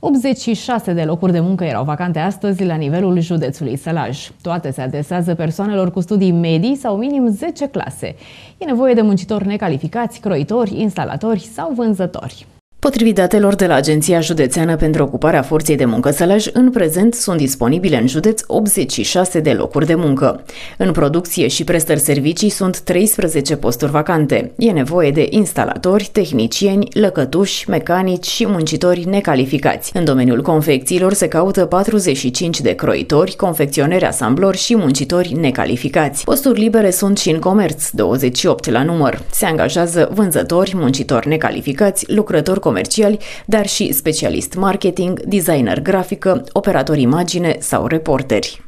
86 de locuri de muncă erau vacante astăzi la nivelul județului Sălaj. Toate se adesează persoanelor cu studii medii sau minim 10 clase. E nevoie de muncitori necalificați, croitori, instalatori sau vânzători. Potrivit datelor de la Agenția Județeană pentru Ocuparea Forței de Muncă Sălaj, în prezent sunt disponibile în județ 86 de locuri de muncă. În producție și prestări servicii sunt 13 posturi vacante. E nevoie de instalatori, tehnicieni, lăcătuși, mecanici și muncitori necalificați. În domeniul confecțiilor se caută 45 de croitori, confecționeri, asamblori și muncitori necalificați. Posturi libere sunt și în comerț, 28 la număr. Se angajează vânzători, muncitori necalificați, lucrători comerciali comerciali, dar și specialist marketing, designer grafică, operator imagine sau reporteri.